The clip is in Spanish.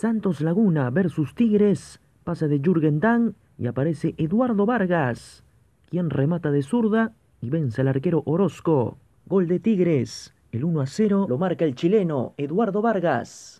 Santos Laguna versus Tigres, pasa de Jürgen y aparece Eduardo Vargas, quien remata de zurda y vence al arquero Orozco. Gol de Tigres, el 1 a 0 lo marca el chileno Eduardo Vargas.